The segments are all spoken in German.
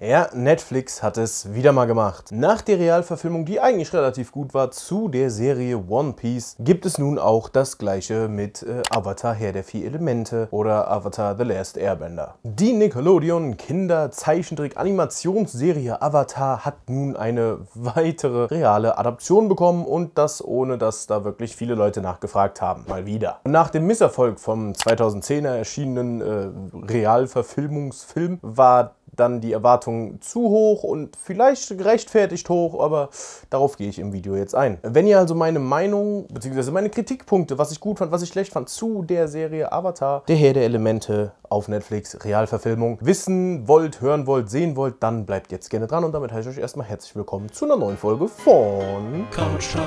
Ja, Netflix hat es wieder mal gemacht. Nach der Realverfilmung, die eigentlich relativ gut war, zu der Serie One Piece, gibt es nun auch das gleiche mit äh, Avatar Herr der Vier Elemente oder Avatar The Last Airbender. Die Nickelodeon Kinder Zeichentrick Animationsserie Avatar hat nun eine weitere reale Adaption bekommen und das ohne, dass da wirklich viele Leute nachgefragt haben. Mal wieder. Nach dem Misserfolg vom 2010er erschienenen äh, Realverfilmungsfilm war dann die Erwartungen zu hoch und vielleicht gerechtfertigt hoch, aber darauf gehe ich im Video jetzt ein. Wenn ihr also meine Meinung bzw. meine Kritikpunkte, was ich gut fand, was ich schlecht fand, zu der Serie Avatar, der Herr der Elemente auf Netflix, Realverfilmung, wissen wollt, hören wollt, sehen wollt, dann bleibt jetzt gerne dran und damit heiße ich euch erstmal herzlich willkommen zu einer neuen Folge von Couch Time.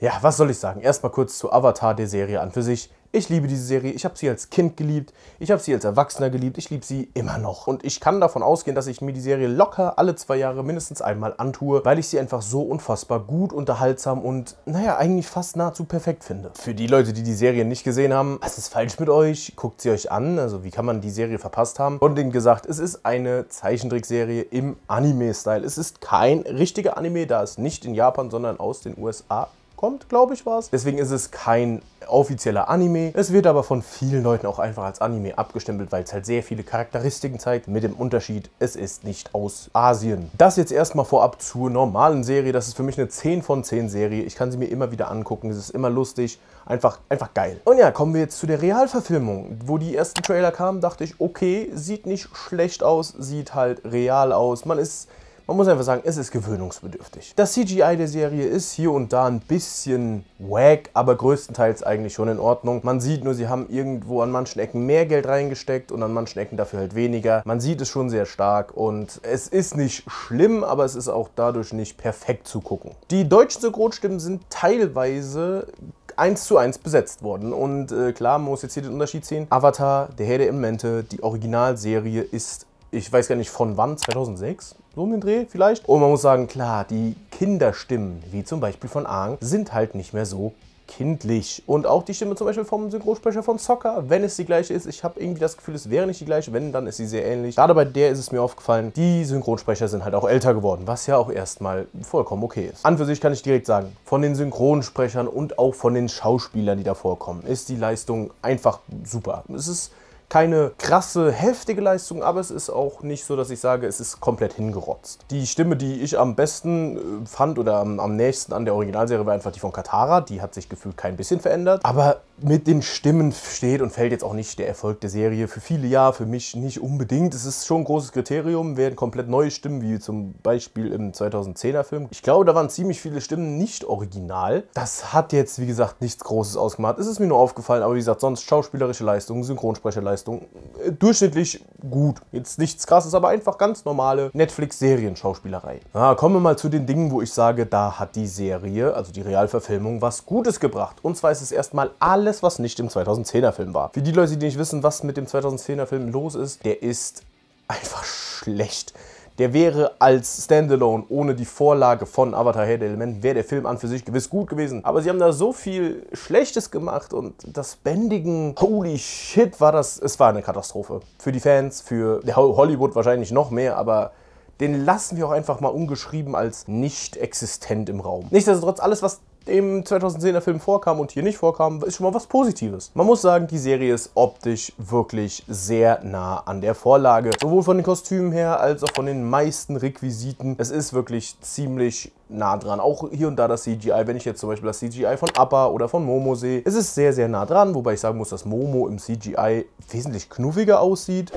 Ja, was soll ich sagen? Erstmal kurz zu Avatar, der Serie an für sich. Ich liebe diese Serie. Ich habe sie als Kind geliebt. Ich habe sie als Erwachsener geliebt. Ich liebe sie immer noch. Und ich kann davon ausgehen, dass ich mir die Serie locker alle zwei Jahre mindestens einmal antue, weil ich sie einfach so unfassbar gut, unterhaltsam und, naja, eigentlich fast nahezu perfekt finde. Für die Leute, die die Serie nicht gesehen haben, was ist falsch mit euch? Guckt sie euch an. Also, wie kann man die Serie verpasst haben? Und denen gesagt, es ist eine Zeichentrickserie im Anime-Style. Es ist kein richtiger Anime, da es nicht in Japan, sondern aus den USA kommt, glaube ich, war es. Deswegen ist es kein offizieller Anime. Es wird aber von vielen Leuten auch einfach als Anime abgestempelt, weil es halt sehr viele Charakteristiken zeigt, mit dem Unterschied, es ist nicht aus Asien. Das jetzt erstmal vorab zur normalen Serie. Das ist für mich eine 10 von 10 Serie. Ich kann sie mir immer wieder angucken. Es ist immer lustig. Einfach, einfach geil. Und ja, kommen wir jetzt zu der Realverfilmung. Wo die ersten Trailer kamen, dachte ich, okay, sieht nicht schlecht aus, sieht halt real aus. Man ist man muss einfach sagen, es ist gewöhnungsbedürftig. Das CGI der Serie ist hier und da ein bisschen wack, aber größtenteils eigentlich schon in Ordnung. Man sieht nur, sie haben irgendwo an manchen Ecken mehr Geld reingesteckt und an manchen Ecken dafür halt weniger. Man sieht es schon sehr stark und es ist nicht schlimm, aber es ist auch dadurch nicht perfekt zu gucken. Die deutschen Synchronstimmen sind teilweise eins zu eins besetzt worden. Und äh, klar, man muss jetzt hier den Unterschied sehen. Avatar, der Herr der Elemente, die Originalserie ist ich weiß gar nicht von wann, 2006, so um den Dreh vielleicht. Und man muss sagen, klar, die Kinderstimmen, wie zum Beispiel von Aang, sind halt nicht mehr so kindlich. Und auch die Stimme zum Beispiel vom Synchronsprecher von Soccer, wenn es die gleiche ist, ich habe irgendwie das Gefühl, es wäre nicht die gleiche, wenn, dann ist sie sehr ähnlich. Gerade bei der ist es mir aufgefallen, die Synchronsprecher sind halt auch älter geworden, was ja auch erstmal vollkommen okay ist. An für sich kann ich direkt sagen, von den Synchronsprechern und auch von den Schauspielern, die da vorkommen, ist die Leistung einfach super. Es ist keine krasse, heftige Leistung, aber es ist auch nicht so, dass ich sage, es ist komplett hingerotzt. Die Stimme, die ich am besten äh, fand oder am, am nächsten an der Originalserie war einfach die von Katara. Die hat sich gefühlt kein bisschen verändert. Aber mit den Stimmen steht und fällt jetzt auch nicht der Erfolg der Serie. Für viele ja, für mich nicht unbedingt. Es ist schon ein großes Kriterium, werden komplett neue Stimmen, wie zum Beispiel im 2010er Film. Ich glaube, da waren ziemlich viele Stimmen nicht original. Das hat jetzt, wie gesagt, nichts Großes ausgemacht. Es ist mir nur aufgefallen, aber wie gesagt, sonst schauspielerische Leistungen, Synchronsprecherleistungen, Leistung. Äh, durchschnittlich gut. Jetzt nichts krasses, aber einfach ganz normale Netflix-Serien-Schauspielerei. Ah, kommen wir mal zu den Dingen, wo ich sage, da hat die Serie, also die Realverfilmung, was Gutes gebracht. Und zwar ist es erstmal alles, was nicht im 2010er Film war. Für die Leute, die nicht wissen, was mit dem 2010er Film los ist, der ist einfach schlecht der wäre als Standalone ohne die Vorlage von Avatar Hate Elementen, wäre der Film an für sich gewiss gut gewesen. Aber sie haben da so viel Schlechtes gemacht und das Bändigen, holy shit, war das, es war eine Katastrophe. Für die Fans, für Hollywood wahrscheinlich noch mehr, aber den lassen wir auch einfach mal ungeschrieben als nicht existent im Raum. Nichtsdestotrotz, alles, was im 2010er Film vorkam und hier nicht vorkam, ist schon mal was Positives. Man muss sagen, die Serie ist optisch wirklich sehr nah an der Vorlage. Sowohl von den Kostümen her als auch von den meisten Requisiten. Es ist wirklich ziemlich nah dran. Auch hier und da das CGI, wenn ich jetzt zum Beispiel das CGI von Appa oder von Momo sehe, es ist sehr, sehr nah dran. Wobei ich sagen muss, dass Momo im CGI wesentlich knuffiger aussieht.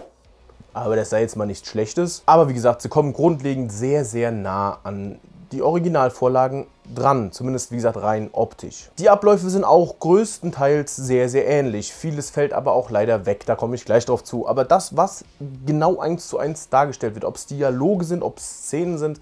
Aber das sei jetzt mal nichts Schlechtes. Aber wie gesagt, sie kommen grundlegend sehr, sehr nah an die Originalvorlagen dran, zumindest wie gesagt rein optisch. Die Abläufe sind auch größtenteils sehr, sehr ähnlich. Vieles fällt aber auch leider weg, da komme ich gleich drauf zu. Aber das, was genau eins zu eins dargestellt wird, ob es Dialoge sind, ob es Szenen sind,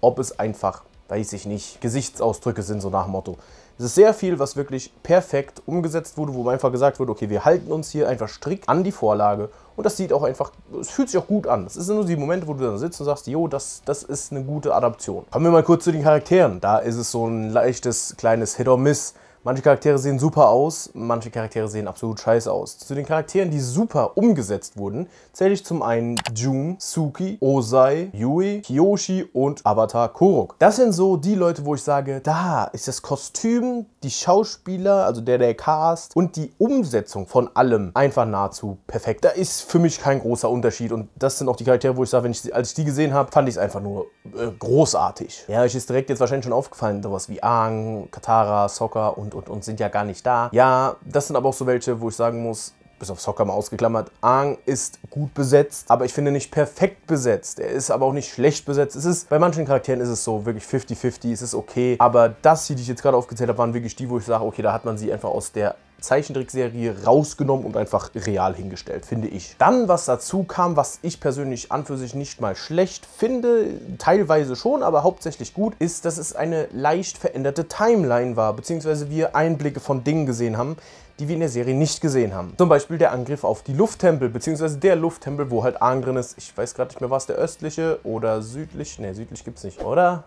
ob es einfach, weiß ich nicht, Gesichtsausdrücke sind, so nach dem Motto. Es ist sehr viel, was wirklich perfekt umgesetzt wurde, wo einfach gesagt wurde, okay, wir halten uns hier einfach strikt an die Vorlage. Und das sieht auch einfach, es fühlt sich auch gut an. Es sind nur die Momente, wo du dann sitzt und sagst, jo, das, das ist eine gute Adaption. Kommen wir mal kurz zu den Charakteren. Da ist es so ein leichtes, kleines Hit or Miss. Manche Charaktere sehen super aus, manche Charaktere sehen absolut scheiße aus. Zu den Charakteren, die super umgesetzt wurden, zähle ich zum einen Jun, Suki, Ozai, Yui, Kiyoshi und Avatar Korok. Das sind so die Leute, wo ich sage, da ist das Kostüm, die Schauspieler, also der, der Cast und die Umsetzung von allem einfach nahezu perfekt. Da ist für mich kein großer Unterschied und das sind auch die Charaktere, wo ich sage, wenn ich, als ich die gesehen habe, fand ich es einfach nur äh, großartig. Ja, euch ist direkt jetzt wahrscheinlich schon aufgefallen, sowas wie Aang, Katara, Sokka und und, und, sind ja gar nicht da. Ja, das sind aber auch so welche, wo ich sagen muss, bis auf Soccer mal ausgeklammert, Aang ist gut besetzt, aber ich finde nicht perfekt besetzt. Er ist aber auch nicht schlecht besetzt. Es ist, bei manchen Charakteren ist es so wirklich 50-50, es ist okay. Aber das, die ich jetzt gerade aufgezählt habe, waren wirklich die, wo ich sage, okay, da hat man sie einfach aus der Zeichentrickserie rausgenommen und einfach real hingestellt, finde ich. Dann, was dazu kam, was ich persönlich an für sich nicht mal schlecht finde, teilweise schon, aber hauptsächlich gut, ist, dass es eine leicht veränderte Timeline war, beziehungsweise wir Einblicke von Dingen gesehen haben, die wir in der Serie nicht gesehen haben. Zum Beispiel der Angriff auf die Lufttempel, beziehungsweise der Lufttempel, wo halt Aang drin ist. Ich weiß gerade nicht mehr, war es der östliche oder südlich? Ne, südlich gibt es nicht, oder?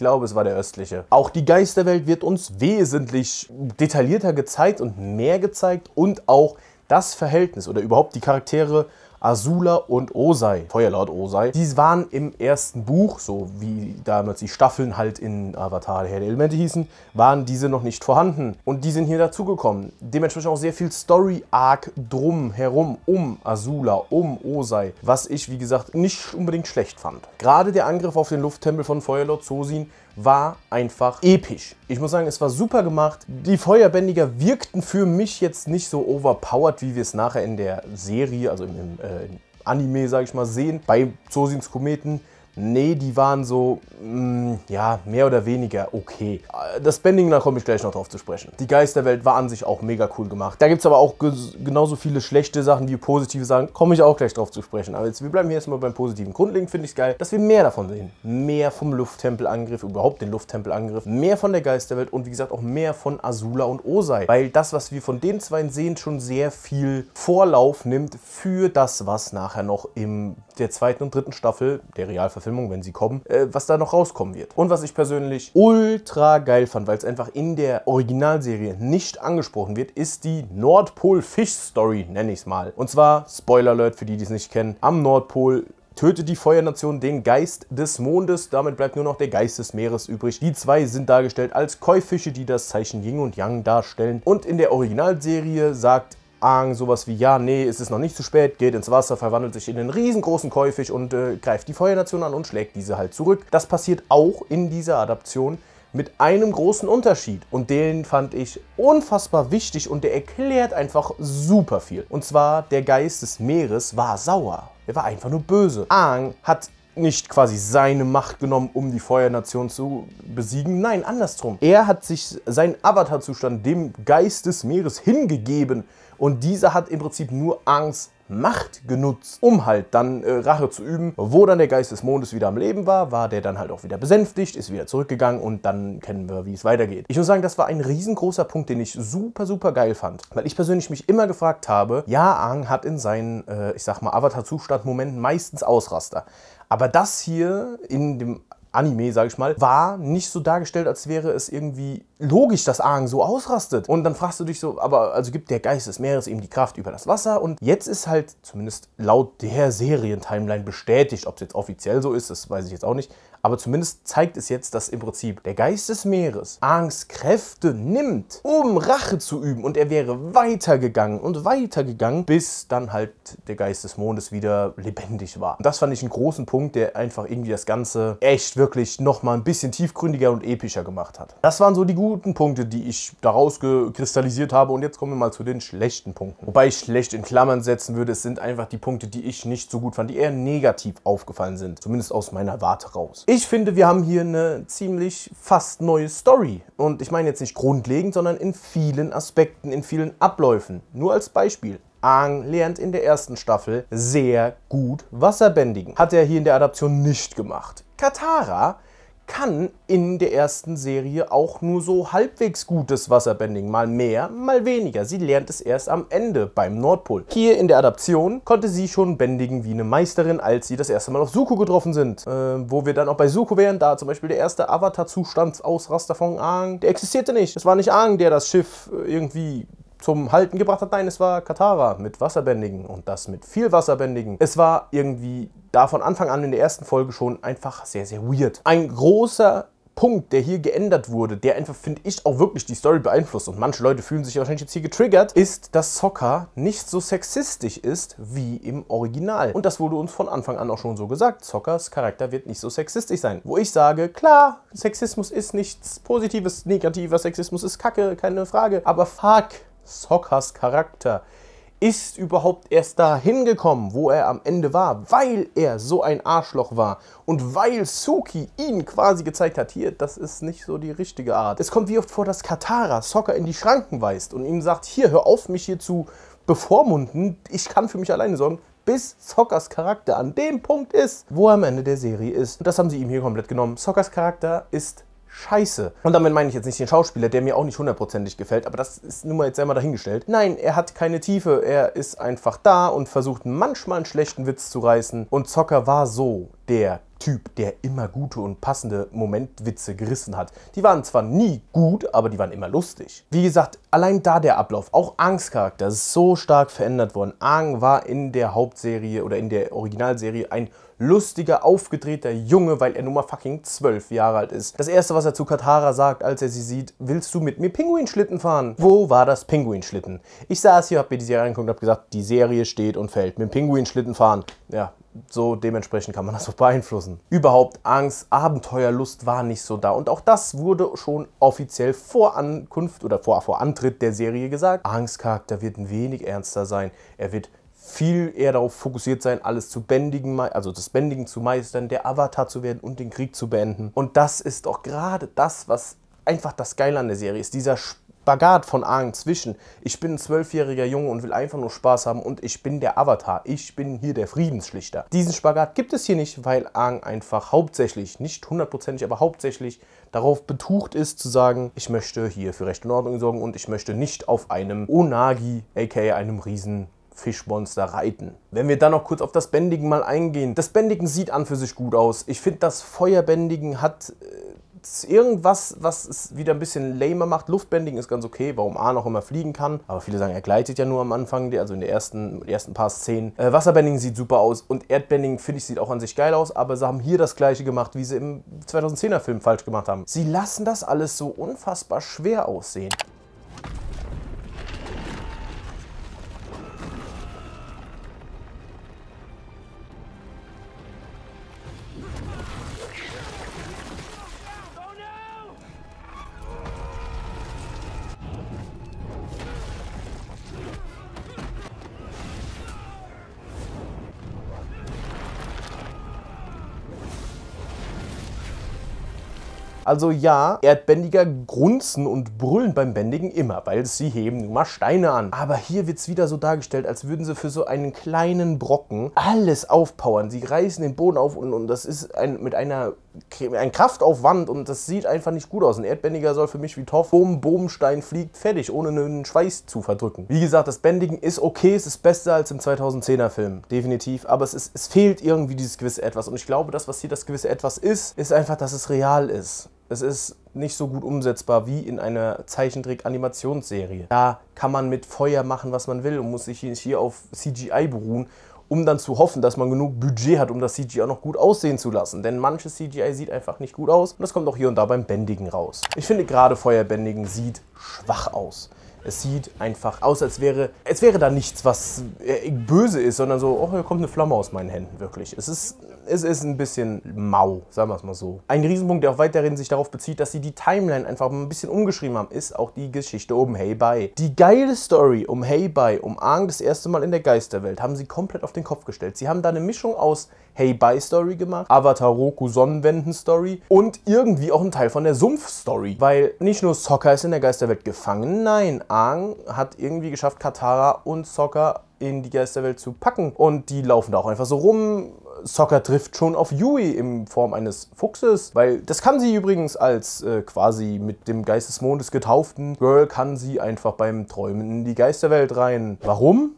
glaube, es war der östliche. Auch die Geisterwelt wird uns wesentlich detaillierter gezeigt und mehr gezeigt und auch das Verhältnis oder überhaupt die Charaktere Azula und Osei, Feuerlord Osei. Die waren im ersten Buch, so wie damals die Staffeln halt in Avatar Herr der Elemente hießen, waren diese noch nicht vorhanden. Und die sind hier dazugekommen. Dementsprechend auch sehr viel Story-Arc drum herum, um Azula, um Osei, was ich, wie gesagt, nicht unbedingt schlecht fand. Gerade der Angriff auf den Lufttempel von Feuerlord Zosin war einfach episch. Ich muss sagen, es war super gemacht. Die Feuerbändiger wirkten für mich jetzt nicht so overpowered, wie wir es nachher in der Serie, also im, im äh, Anime, sage ich mal, sehen. Bei Zosins Kometen Nee, die waren so, mh, mm, ja, mehr oder weniger okay. Das Bending, da komme ich gleich noch drauf zu sprechen. Die Geisterwelt war an sich auch mega cool gemacht. Da gibt es aber auch genauso viele schlechte Sachen wie positive Sachen, komme ich auch gleich drauf zu sprechen. Aber jetzt, wir bleiben hier erstmal beim positiven. Grundlegend finde ich es geil, dass wir mehr davon sehen. Mehr vom Lufttempelangriff, überhaupt den Lufttempelangriff, mehr von der Geisterwelt und wie gesagt auch mehr von Azula und Osei. Weil das, was wir von den zwei sehen, schon sehr viel Vorlauf nimmt für das, was nachher noch in der zweiten und dritten Staffel der Realverfilmung Verfilmungen, wenn sie kommen, äh, was da noch rauskommen wird. Und was ich persönlich ultra geil fand, weil es einfach in der Originalserie nicht angesprochen wird, ist die Nordpol-Fisch-Story, nenne ich es mal. Und zwar, Spoiler Alert für die, die es nicht kennen, am Nordpol tötet die Feuernation den Geist des Mondes, damit bleibt nur noch der Geist des Meeres übrig. Die zwei sind dargestellt als Käufische, die das Zeichen Ying und Yang darstellen. Und in der Originalserie sagt Aang sowas wie, ja, nee, es ist noch nicht zu spät, geht ins Wasser, verwandelt sich in einen riesengroßen Käufig und äh, greift die Feuernation an und schlägt diese halt zurück. Das passiert auch in dieser Adaption mit einem großen Unterschied und den fand ich unfassbar wichtig und der erklärt einfach super viel. Und zwar, der Geist des Meeres war sauer. Er war einfach nur böse. Aang hat nicht quasi seine Macht genommen, um die Feuernation zu besiegen. Nein, andersrum. Er hat sich seinen Avatarzustand dem Geist des Meeres hingegeben und dieser hat im Prinzip nur Angst, Macht genutzt, um halt dann äh, Rache zu üben. Wo dann der Geist des Mondes wieder am Leben war, war der dann halt auch wieder besänftigt, ist wieder zurückgegangen und dann kennen wir, wie es weitergeht. Ich muss sagen, das war ein riesengroßer Punkt, den ich super, super geil fand, weil ich persönlich mich immer gefragt habe, ja, Aang hat in seinen, äh, ich sag mal, Avatar-Zustand-Momenten meistens Ausraster. Aber das hier in dem Anime, sage ich mal, war nicht so dargestellt, als wäre es irgendwie logisch, dass Aang so ausrastet. Und dann fragst du dich so, aber also gibt der Geist des Meeres eben die Kraft über das Wasser? Und jetzt ist halt, zumindest laut der Serientimeline bestätigt, ob es jetzt offiziell so ist, das weiß ich jetzt auch nicht, aber zumindest zeigt es jetzt, dass im Prinzip der Geist des Meeres Angs Kräfte nimmt, um Rache zu üben. Und er wäre weitergegangen und weitergegangen, bis dann halt der Geist des Mondes wieder lebendig war. Und das fand ich einen großen Punkt, der einfach irgendwie das Ganze echt wirklich nochmal ein bisschen tiefgründiger und epischer gemacht hat. Das waren so die guten Punkte, die ich daraus gekristallisiert habe. Und jetzt kommen wir mal zu den schlechten Punkten. Wobei ich schlecht in Klammern setzen würde, es sind einfach die Punkte, die ich nicht so gut fand, die eher negativ aufgefallen sind. Zumindest aus meiner Warte raus. Ich finde, wir haben hier eine ziemlich fast neue Story. Und ich meine jetzt nicht grundlegend, sondern in vielen Aspekten, in vielen Abläufen. Nur als Beispiel. Aang lernt in der ersten Staffel sehr gut Wasserbändigen. Hat er hier in der Adaption nicht gemacht. Katara kann in der ersten Serie auch nur so halbwegs gutes Wasserbending, mal mehr, mal weniger. Sie lernt es erst am Ende beim Nordpol. Hier in der Adaption konnte sie schon bändigen wie eine Meisterin, als sie das erste Mal auf Suku getroffen sind, äh, wo wir dann auch bei Suku wären, da zum Beispiel der erste Avatar-Zustand Ausraster von Aang, der existierte nicht. Es war nicht Aang, der das Schiff äh, irgendwie zum Halten gebracht hat. Nein, es war Katara mit Wasserbändigen und das mit viel Wasserbändigen. Es war irgendwie da von Anfang an in der ersten Folge schon einfach sehr, sehr weird. Ein großer Punkt, der hier geändert wurde, der einfach, finde ich, auch wirklich die Story beeinflusst und manche Leute fühlen sich wahrscheinlich jetzt hier getriggert, ist, dass Sokka nicht so sexistisch ist wie im Original. Und das wurde uns von Anfang an auch schon so gesagt. Sokkas Charakter wird nicht so sexistisch sein. Wo ich sage, klar, Sexismus ist nichts Positives, Negatives, Sexismus ist Kacke, keine Frage. Aber fuck, Sockers Charakter ist überhaupt erst dahin gekommen, wo er am Ende war, weil er so ein Arschloch war und weil Suki ihn quasi gezeigt hat, hier, das ist nicht so die richtige Art. Es kommt wie oft vor, dass Katara Sokka in die Schranken weist und ihm sagt, hier, hör auf, mich hier zu bevormunden, ich kann für mich alleine sorgen, bis Sockers Charakter an dem Punkt ist, wo er am Ende der Serie ist. Und das haben sie ihm hier komplett genommen. Sockers Charakter ist scheiße. Und damit meine ich jetzt nicht den Schauspieler, der mir auch nicht hundertprozentig gefällt, aber das ist nun mal jetzt einmal dahingestellt. Nein, er hat keine Tiefe, er ist einfach da und versucht manchmal einen schlechten Witz zu reißen. Und Zocker war so der Typ, der immer gute und passende Momentwitze gerissen hat. Die waren zwar nie gut, aber die waren immer lustig. Wie gesagt, allein da der Ablauf, auch Angs Charakter ist so stark verändert worden. Ang war in der Hauptserie oder in der Originalserie ein lustiger, aufgedrehter Junge, weil er nun mal fucking zwölf Jahre alt ist. Das erste, was er zu Katara sagt, als er sie sieht, willst du mit mir Pinguinschlitten fahren? Wo war das Pinguinschlitten? Ich saß hier, hab mir die Serie angeguckt und hab gesagt, die Serie steht und fällt mit Pinguinschlitten fahren. Ja, so dementsprechend kann man das auch beeinflussen. Überhaupt Angst, Abenteuerlust war nicht so da. Und auch das wurde schon offiziell vor Ankunft oder vor, vor Antritt der Serie gesagt. Angstcharakter wird ein wenig ernster sein. Er wird viel eher darauf fokussiert sein, alles zu bändigen, also das Bändigen zu meistern, der Avatar zu werden und den Krieg zu beenden. Und das ist doch gerade das, was einfach das Geile an der Serie ist. Dieser Spagat von Aang zwischen, ich bin ein zwölfjähriger Junge und will einfach nur Spaß haben und ich bin der Avatar, ich bin hier der Friedensschlichter. Diesen Spagat gibt es hier nicht, weil Aang einfach hauptsächlich, nicht hundertprozentig, aber hauptsächlich darauf betucht ist, zu sagen, ich möchte hier für Recht und Ordnung sorgen und ich möchte nicht auf einem Onagi, aka einem Riesen, Fischmonster reiten. Wenn wir dann noch kurz auf das Bändigen mal eingehen. Das Bändigen sieht an für sich gut aus. Ich finde, das Feuerbändigen hat äh, irgendwas, was es wieder ein bisschen lamer macht. Luftbändigen ist ganz okay, warum A noch immer fliegen kann. Aber viele sagen, er gleitet ja nur am Anfang, also in den ersten, ersten paar Szenen. Äh, Wasserbändigen sieht super aus und Erdbändigen, finde ich, sieht auch an sich geil aus. Aber sie haben hier das gleiche gemacht, wie sie im 2010er Film falsch gemacht haben. Sie lassen das alles so unfassbar schwer aussehen. Also ja, Erdbändiger grunzen und brüllen beim Bändigen immer, weil sie heben nun mal Steine an. Aber hier wird es wieder so dargestellt, als würden sie für so einen kleinen Brocken alles aufpowern. Sie reißen den Boden auf und, und das ist ein, mit einer ein Kraftaufwand und das sieht einfach nicht gut aus. Ein Erdbändiger soll für mich wie Toff. Boom, Boomstein fliegt, fertig, ohne einen Schweiß zu verdrücken. Wie gesagt, das Bändigen ist okay, es ist besser als im 2010er Film, definitiv, aber es, ist, es fehlt irgendwie dieses gewisse Etwas und ich glaube, das, was hier das gewisse Etwas ist, ist einfach, dass es real ist es ist nicht so gut umsetzbar wie in einer Zeichentrick-Animationsserie. Da kann man mit Feuer machen, was man will und muss sich hier auf CGI beruhen, um dann zu hoffen, dass man genug Budget hat, um das CGI auch noch gut aussehen zu lassen. Denn manches CGI sieht einfach nicht gut aus und das kommt auch hier und da beim Bändigen raus. Ich finde gerade Feuerbändigen sieht schwach aus. Es sieht einfach aus, als wäre, als wäre da nichts, was äh, böse ist, sondern so, oh, hier kommt eine Flamme aus meinen Händen, wirklich. Es ist es ist ein bisschen mau, sagen wir es mal so. Ein Riesenpunkt, der auch weiterhin sich darauf bezieht, dass sie die Timeline einfach ein bisschen umgeschrieben haben, ist auch die Geschichte um Hey Bye. Die geile Story um Hey Bye, um Aang das erste Mal in der Geisterwelt, haben sie komplett auf den Kopf gestellt. Sie haben da eine Mischung aus Hey Bye Story gemacht, Avatar Roku Sonnenwenden Story und irgendwie auch einen Teil von der Sumpf Story, weil nicht nur Sokka ist in der Geisterwelt gefangen, nein, Aang hat irgendwie geschafft, Katara und Sokka in die Geisterwelt zu packen. Und die laufen da auch einfach so rum, Soccer trifft schon auf Yui in Form eines Fuchses, weil das kann sie übrigens als äh, quasi mit dem Geist des Mondes getauften Girl kann sie einfach beim Träumen in die Geisterwelt rein. Warum?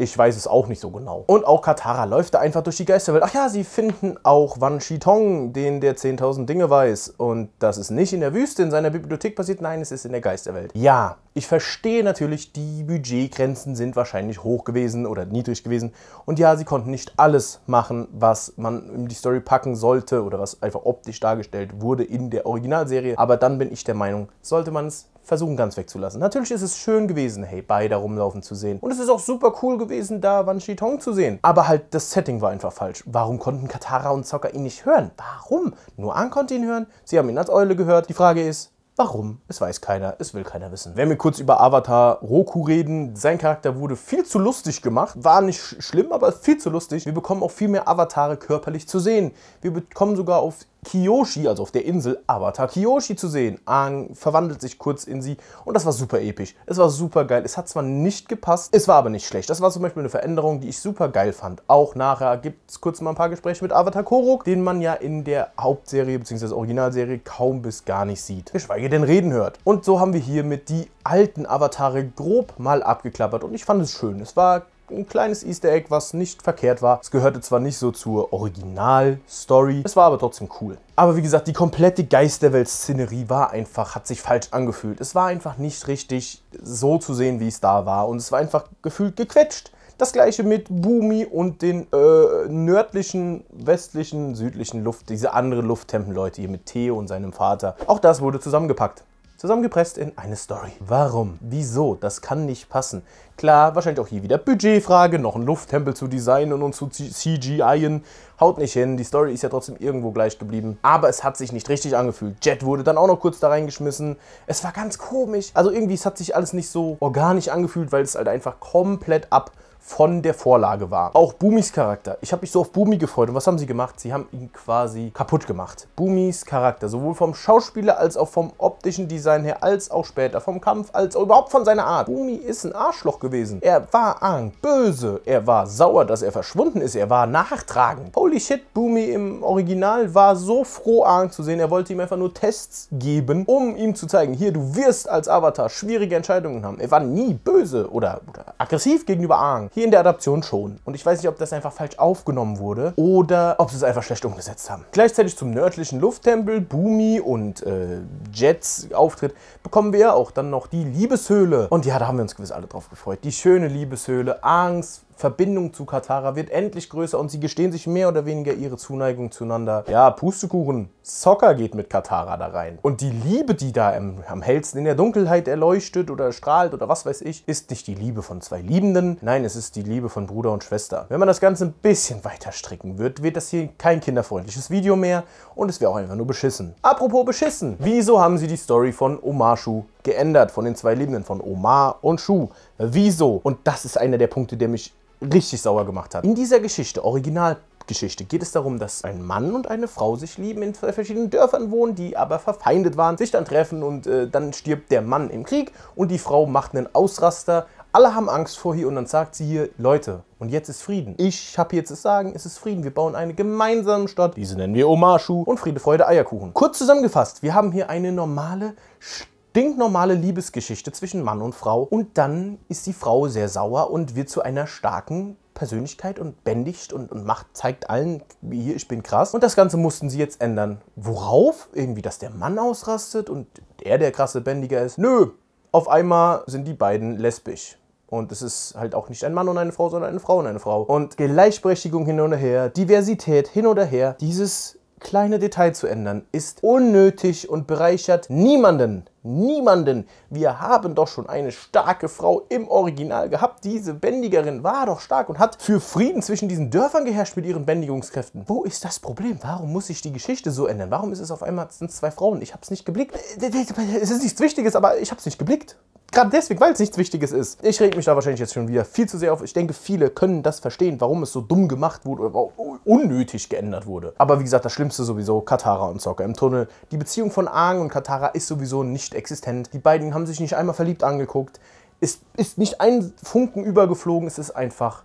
Ich weiß es auch nicht so genau. Und auch Katara läuft da einfach durch die Geisterwelt. Ach ja, sie finden auch Wan Shitong, den der 10.000 Dinge weiß. Und das ist nicht in der Wüste in seiner Bibliothek passiert, nein, es ist in der Geisterwelt. Ja, ich verstehe natürlich, die Budgetgrenzen sind wahrscheinlich hoch gewesen oder niedrig gewesen. Und ja, sie konnten nicht alles machen, was man in die Story packen sollte oder was einfach optisch dargestellt wurde in der Originalserie. Aber dann bin ich der Meinung, sollte man es versuchen ganz wegzulassen. Natürlich ist es schön gewesen, hey, Bai da rumlaufen zu sehen. Und es ist auch super cool gewesen, da Wan Shi Tong zu sehen. Aber halt, das Setting war einfach falsch. Warum konnten Katara und Zocker ihn nicht hören? Warum? Nur An konnte ihn hören, sie haben ihn als Eule gehört. Die Frage ist, Warum? Es weiß keiner, es will keiner wissen. Wenn wir kurz über Avatar Roku reden, sein Charakter wurde viel zu lustig gemacht, war nicht schlimm, aber viel zu lustig. Wir bekommen auch viel mehr Avatare körperlich zu sehen. Wir bekommen sogar auf Kiyoshi, also auf der Insel Avatar Kiyoshi zu sehen. Aang verwandelt sich kurz in sie und das war super episch. Es war super geil. Es hat zwar nicht gepasst, es war aber nicht schlecht. Das war zum Beispiel eine Veränderung, die ich super geil fand. Auch nachher gibt es kurz mal ein paar Gespräche mit Avatar Korok, den man ja in der Hauptserie bzw. Originalserie kaum bis gar nicht sieht. Geschweige denn reden hört. Und so haben wir hiermit die alten Avatare grob mal abgeklappert und ich fand es schön. Es war ein kleines Easter Egg, was nicht verkehrt war. Es gehörte zwar nicht so zur Original-Story, es war aber trotzdem cool. Aber wie gesagt, die komplette Geisterwelt-Szenerie war einfach, hat sich falsch angefühlt. Es war einfach nicht richtig so zu sehen, wie es da war. Und es war einfach gefühlt gequetscht. Das gleiche mit Bumi und den äh, nördlichen, westlichen, südlichen Luft, diese andere Lufttempel-Leute hier mit Theo und seinem Vater. Auch das wurde zusammengepackt zusammengepresst in eine Story. Warum? Wieso? Das kann nicht passen. Klar, wahrscheinlich auch hier wieder Budgetfrage, noch einen Lufttempel zu designen und zu CGIen. Haut nicht hin, die Story ist ja trotzdem irgendwo gleich geblieben. Aber es hat sich nicht richtig angefühlt. Jet wurde dann auch noch kurz da reingeschmissen. Es war ganz komisch. Also irgendwie, es hat sich alles nicht so organisch angefühlt, weil es halt einfach komplett ab von der Vorlage war. Auch Bumis Charakter. Ich habe mich so auf Bumi gefreut. Und was haben sie gemacht? Sie haben ihn quasi kaputt gemacht. Bumis Charakter, sowohl vom Schauspieler als auch vom optischen Design her, als auch später vom Kampf, als auch überhaupt von seiner Art. Bumi ist ein Arschloch gewesen. Er war arg, böse. Er war sauer, dass er verschwunden ist. Er war nachtragend. Holy shit, Bumi im Original war so froh, Aang zu sehen. Er wollte ihm einfach nur Tests geben, um ihm zu zeigen, hier, du wirst als Avatar schwierige Entscheidungen haben. Er war nie böse oder, oder aggressiv gegenüber Aang. Hier in der Adaption schon. Und ich weiß nicht, ob das einfach falsch aufgenommen wurde oder ob sie es einfach schlecht umgesetzt haben. Gleichzeitig zum nördlichen Lufttempel, Bumi und äh, Jets Auftritt bekommen wir ja auch dann noch die Liebeshöhle. Und ja, da haben wir uns gewiss alle drauf gefreut. Die schöne Liebeshöhle, Angst, Verbindung zu Katara wird endlich größer und sie gestehen sich mehr oder weniger ihre Zuneigung zueinander. Ja, Pustekuchen, Soccer geht mit Katara da rein. Und die Liebe, die da im, am hellsten in der Dunkelheit erleuchtet oder strahlt oder was weiß ich, ist nicht die Liebe von zwei Liebenden, nein, es ist die Liebe von Bruder und Schwester. Wenn man das Ganze ein bisschen weiter stricken wird, wird das hier kein kinderfreundliches Video mehr und es wäre auch einfach nur beschissen. Apropos beschissen, wieso haben sie die Story von Omashu geändert, von den zwei Liebenden, von Omar und Shu? Wieso? Und das ist einer der Punkte, der mich richtig sauer gemacht hat. In dieser Geschichte, Original Geschichte geht es darum, dass ein Mann und eine Frau sich lieben, in zwei verschiedenen Dörfern wohnen, die aber verfeindet waren, sich dann treffen und äh, dann stirbt der Mann im Krieg und die Frau macht einen Ausraster. Alle haben Angst vor ihr und dann sagt sie hier, Leute, und jetzt ist Frieden. Ich habe hier zu Sagen, es ist Frieden. Wir bauen eine gemeinsame Stadt. Diese nennen wir Omashu und Friede, Freude, Eierkuchen. Kurz zusammengefasst, wir haben hier eine normale Stadt Denknormale Liebesgeschichte zwischen Mann und Frau und dann ist die Frau sehr sauer und wird zu einer starken Persönlichkeit und bändigt und, und macht, zeigt allen, hier, ich bin krass. Und das Ganze mussten sie jetzt ändern. Worauf? Irgendwie, dass der Mann ausrastet und er der krasse Bändiger ist? Nö, auf einmal sind die beiden lesbisch. Und es ist halt auch nicht ein Mann und eine Frau, sondern eine Frau und eine Frau. Und Gleichberechtigung hin und her, Diversität hin oder her, dieses kleine Detail zu ändern, ist unnötig und bereichert niemanden niemanden. Wir haben doch schon eine starke Frau im Original gehabt. Diese Bändigerin war doch stark und hat für Frieden zwischen diesen Dörfern geherrscht mit ihren Bändigungskräften. Wo ist das Problem? Warum muss sich die Geschichte so ändern? Warum ist es auf einmal sind zwei Frauen? Ich hab's nicht geblickt. Es ist nichts Wichtiges, aber ich hab's nicht geblickt. Gerade deswegen, weil es nichts Wichtiges ist. Ich reg mich da wahrscheinlich jetzt schon wieder viel zu sehr auf. Ich denke, viele können das verstehen, warum es so dumm gemacht wurde oder unnötig geändert wurde. Aber wie gesagt, das Schlimmste sowieso Katara und Sokka im Tunnel. Die Beziehung von Aang und Katara ist sowieso nicht nicht existent. Die beiden haben sich nicht einmal verliebt angeguckt. Es ist nicht ein Funken übergeflogen, es ist einfach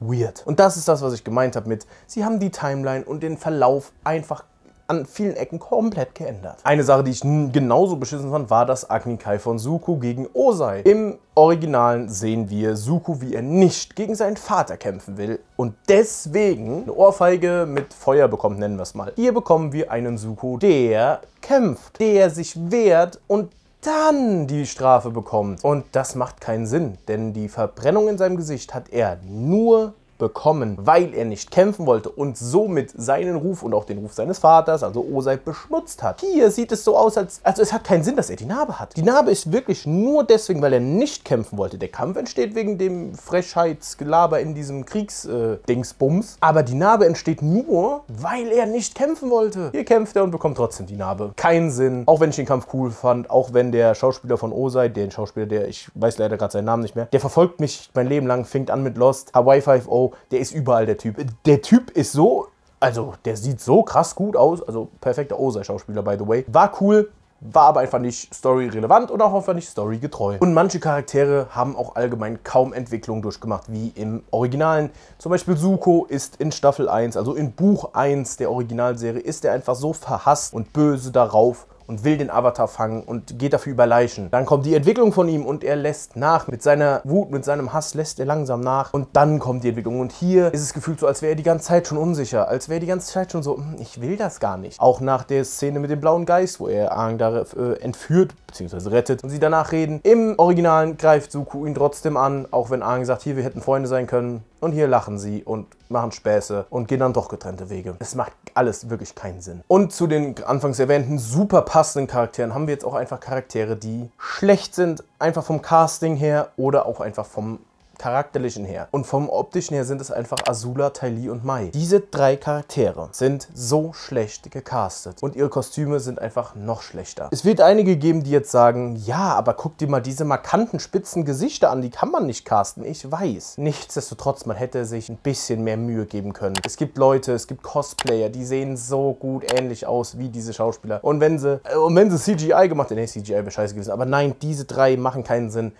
weird. Und das ist das, was ich gemeint habe mit, sie haben die Timeline und den Verlauf einfach an vielen Ecken komplett geändert. Eine Sache, die ich genauso beschissen fand, war das Agni-Kai von Suku gegen Osei. Im Originalen sehen wir Suku, wie er nicht gegen seinen Vater kämpfen will und deswegen eine Ohrfeige mit Feuer bekommt, nennen wir es mal. Hier bekommen wir einen Suku, der kämpft, der sich wehrt und dann die Strafe bekommt. Und das macht keinen Sinn, denn die Verbrennung in seinem Gesicht hat er nur bekommen, weil er nicht kämpfen wollte und somit seinen Ruf und auch den Ruf seines Vaters, also Osei, beschmutzt hat. Hier sieht es so aus, als also es hat keinen Sinn, dass er die Narbe hat. Die Narbe ist wirklich nur deswegen, weil er nicht kämpfen wollte. Der Kampf entsteht wegen dem Frechheitsgelaber in diesem Kriegsdingsbums, äh, aber die Narbe entsteht nur, weil er nicht kämpfen wollte. Hier kämpft er und bekommt trotzdem die Narbe. Keinen Sinn, auch wenn ich den Kampf cool fand, auch wenn der Schauspieler von Osei, den Schauspieler, der ich weiß leider gerade seinen Namen nicht mehr, der verfolgt mich mein Leben lang, fängt an mit Lost, Hawaii 5 -0 der ist überall der Typ. Der Typ ist so, also der sieht so krass gut aus. Also perfekter Osei-Schauspieler, by the way. War cool, war aber einfach nicht storyrelevant und auch einfach nicht storygetreu. Und manche Charaktere haben auch allgemein kaum Entwicklung durchgemacht, wie im Originalen. Zum Beispiel Suko ist in Staffel 1, also in Buch 1 der Originalserie, ist er einfach so verhasst und böse darauf und will den Avatar fangen und geht dafür über Leichen. Dann kommt die Entwicklung von ihm und er lässt nach. Mit seiner Wut, mit seinem Hass lässt er langsam nach und dann kommt die Entwicklung. Und hier ist es gefühlt so, als wäre er die ganze Zeit schon unsicher, als wäre er die ganze Zeit schon so, hm, ich will das gar nicht. Auch nach der Szene mit dem blauen Geist, wo er Aang da äh, entführt bzw. rettet und sie danach reden. Im Originalen greift Suku ihn trotzdem an, auch wenn Aang sagt, hier, wir hätten Freunde sein können und hier lachen sie und machen Späße und gehen dann doch getrennte Wege. Es macht alles wirklich keinen Sinn. Und zu den anfangs erwähnten super passenden Charakteren haben wir jetzt auch einfach Charaktere, die schlecht sind, einfach vom Casting her oder auch einfach vom charakterlichen her und vom optischen her sind es einfach Azula, Tali und Mai. Diese drei Charaktere sind so schlecht gecastet und ihre Kostüme sind einfach noch schlechter. Es wird einige geben, die jetzt sagen, ja, aber guck dir mal diese markanten spitzen Gesichter an, die kann man nicht casten, ich weiß. Nichtsdestotrotz, man hätte sich ein bisschen mehr Mühe geben können. Es gibt Leute, es gibt Cosplayer, die sehen so gut ähnlich aus wie diese Schauspieler. Und wenn sie, äh, und wenn sie CGI gemacht hätten, nee, CGI wäre scheiße gewesen, aber nein, diese drei machen keinen Sinn.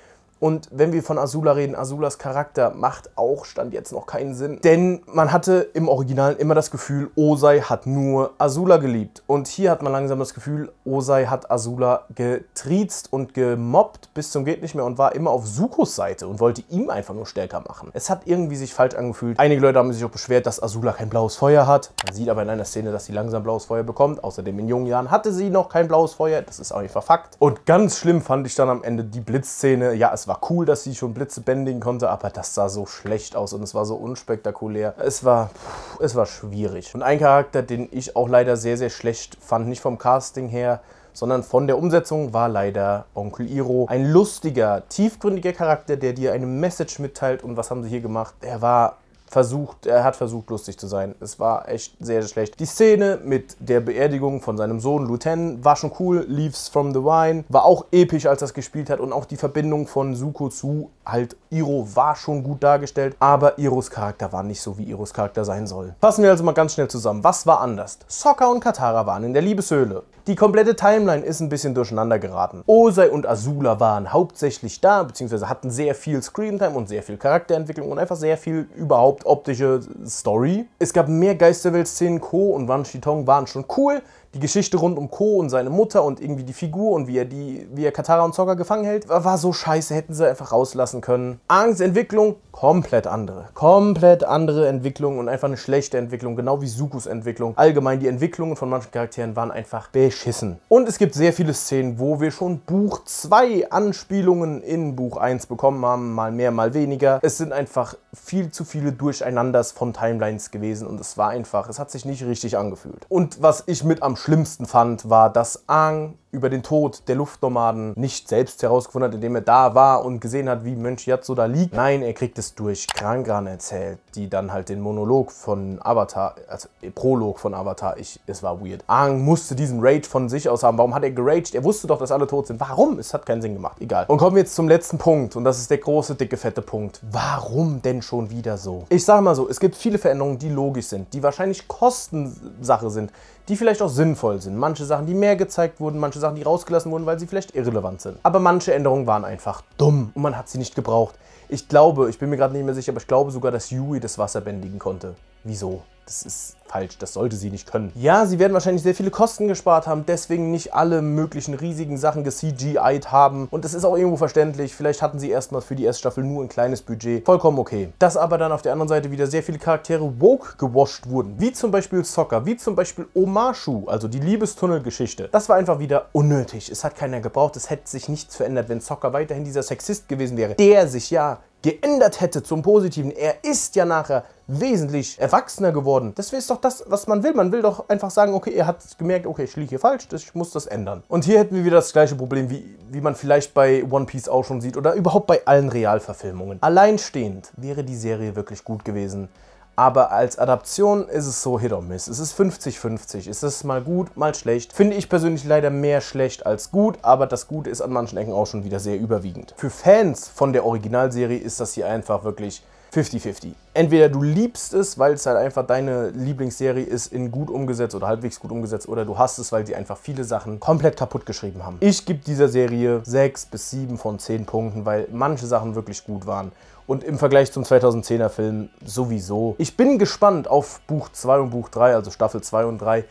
Und wenn wir von Azula reden, Azulas Charakter macht auch Stand jetzt noch keinen Sinn. Denn man hatte im Original immer das Gefühl, Osei hat nur Azula geliebt. Und hier hat man langsam das Gefühl, Osei hat Azula getriezt und gemobbt bis zum geht nicht mehr und war immer auf Sukos Seite und wollte ihm einfach nur stärker machen. Es hat irgendwie sich falsch angefühlt. Einige Leute haben sich auch beschwert, dass Azula kein blaues Feuer hat. Man sieht aber in einer Szene, dass sie langsam blaues Feuer bekommt. Außerdem in jungen Jahren hatte sie noch kein blaues Feuer. Das ist auch nicht verfackt. Und ganz schlimm fand ich dann am Ende die Blitzszene. Ja, es war war cool, dass sie schon Blitze bändigen konnte, aber das sah so schlecht aus und es war so unspektakulär. Es war, pff, es war schwierig. Und ein Charakter, den ich auch leider sehr, sehr schlecht fand, nicht vom Casting her, sondern von der Umsetzung war leider Onkel Iro. Ein lustiger, tiefgründiger Charakter, der dir eine Message mitteilt und was haben sie hier gemacht. Er war versucht, er hat versucht, lustig zu sein. Es war echt sehr, sehr schlecht. Die Szene mit der Beerdigung von seinem Sohn Luten war schon cool. Leaves from the Wine war auch episch, als das gespielt hat. Und auch die Verbindung von Suko zu halt Iro war schon gut dargestellt. Aber Iros Charakter war nicht so, wie Iros Charakter sein soll. Fassen wir also mal ganz schnell zusammen. Was war anders? Sokka und Katara waren in der Liebeshöhle. Die komplette Timeline ist ein bisschen durcheinander geraten. Osei und Azula waren hauptsächlich da, beziehungsweise hatten sehr viel Screentime und sehr viel Charakterentwicklung und einfach sehr viel überhaupt optische Story. Es gab mehr Geisterwelt-Szenen, Co. und Wan Shitong waren schon cool, die Geschichte rund um Co. und seine Mutter und irgendwie die Figur und wie er, die, wie er Katara und Zocker gefangen hält, war so scheiße, hätten sie einfach rauslassen können. Angstentwicklung, komplett andere. Komplett andere Entwicklung und einfach eine schlechte Entwicklung, genau wie Sukus Entwicklung. Allgemein, die Entwicklungen von manchen Charakteren waren einfach beschissen. Und es gibt sehr viele Szenen, wo wir schon Buch 2 Anspielungen in Buch 1 bekommen haben, mal mehr, mal weniger. Es sind einfach viel zu viele Durcheinanders von Timelines gewesen und es war einfach, es hat sich nicht richtig angefühlt. Und was ich mit am schlimmsten fand, war, dass Aang über den Tod der Luftnomaden nicht selbst herausgefunden hat, indem er da war und gesehen hat, wie Mönch Yatso da liegt. Nein, er kriegt es durch Krangran erzählt, die dann halt den Monolog von Avatar, also Prolog von Avatar, ich, es war weird. Aang musste diesen Rage von sich aus haben. Warum hat er geraged? Er wusste doch, dass alle tot sind. Warum? Es hat keinen Sinn gemacht. Egal. Und kommen wir jetzt zum letzten Punkt und das ist der große, dicke, fette Punkt. Warum denn schon wieder so? Ich sage mal so, es gibt viele Veränderungen, die logisch sind, die wahrscheinlich Kostensache sind, die vielleicht auch sinnvoll sind. Manche Sachen, die mehr gezeigt wurden, manche Sachen, die rausgelassen wurden, weil sie vielleicht irrelevant sind. Aber manche Änderungen waren einfach dumm und man hat sie nicht gebraucht. Ich glaube, ich bin mir gerade nicht mehr sicher, aber ich glaube sogar, dass Yui das Wasser bändigen konnte wieso? Das ist falsch, das sollte sie nicht können. Ja, sie werden wahrscheinlich sehr viele Kosten gespart haben, deswegen nicht alle möglichen riesigen Sachen gecgi'd haben. Und es ist auch irgendwo verständlich. Vielleicht hatten sie erstmal für die erste Staffel nur ein kleines Budget. Vollkommen okay. Dass aber dann auf der anderen Seite wieder sehr viele Charaktere woke gewasht wurden. Wie zum Beispiel Soccer, wie zum Beispiel Omashu, also die Liebestunnelgeschichte. Das war einfach wieder unnötig. Es hat keiner gebraucht, es hätte sich nichts verändert, wenn Soccer weiterhin dieser Sexist gewesen wäre, der sich ja geändert hätte zum Positiven. Er ist ja nachher wesentlich erwachsener geworden. Das ist doch das, was man will. Man will doch einfach sagen, okay, er hat gemerkt, okay, ich liege hier falsch, ich muss das ändern. Und hier hätten wir wieder das gleiche Problem, wie, wie man vielleicht bei One Piece auch schon sieht oder überhaupt bei allen Realverfilmungen. Alleinstehend wäre die Serie wirklich gut gewesen. Aber als Adaption ist es so Hit or Miss. Es ist 50-50. Es ist mal gut, mal schlecht. Finde ich persönlich leider mehr schlecht als gut, aber das Gute ist an manchen Ecken auch schon wieder sehr überwiegend. Für Fans von der Originalserie ist das hier einfach wirklich 50-50. Entweder du liebst es, weil es halt einfach deine Lieblingsserie ist, in gut umgesetzt oder halbwegs gut umgesetzt, oder du hast es, weil sie einfach viele Sachen komplett kaputt geschrieben haben. Ich gebe dieser Serie 6 bis 7 von 10 Punkten, weil manche Sachen wirklich gut waren und im Vergleich zum 2010er Film sowieso. Ich bin gespannt auf Buch 2 und Buch 3, also Staffel 2 und 3.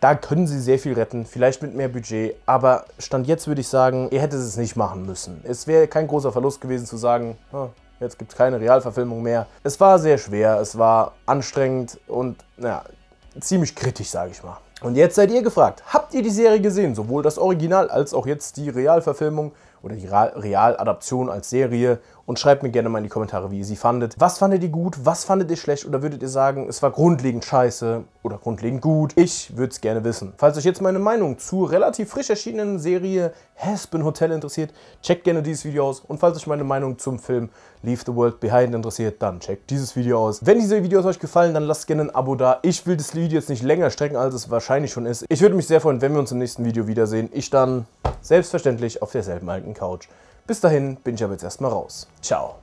Da können sie sehr viel retten, vielleicht mit mehr Budget, aber Stand jetzt würde ich sagen, ihr hättet es nicht machen müssen. Es wäre kein großer Verlust gewesen zu sagen, jetzt gibt es keine Realverfilmung mehr. Es war sehr schwer, es war anstrengend und ja, ziemlich kritisch, sage ich mal. Und jetzt seid ihr gefragt, habt ihr die Serie gesehen, sowohl das Original als auch jetzt die Realverfilmung oder die Realadaption als Serie und schreibt mir gerne mal in die Kommentare, wie ihr sie fandet. Was fandet ihr gut, was fandet ihr schlecht oder würdet ihr sagen, es war grundlegend scheiße oder grundlegend gut? Ich würde es gerne wissen. Falls euch jetzt meine Meinung zur relativ frisch erschienenen Serie Aspen Hotel interessiert, checkt gerne dieses Video aus und falls euch meine Meinung zum Film Leave the World Behind interessiert, dann checkt dieses Video aus. Wenn diese Videos euch gefallen, dann lasst gerne ein Abo da. Ich will das Video jetzt nicht länger strecken, als es wahrscheinlich schon ist. Ich würde mich sehr freuen, wenn wir uns im nächsten Video wiedersehen. Ich dann selbstverständlich auf derselben alten Couch. Bis dahin bin ich aber jetzt erstmal raus. Ciao.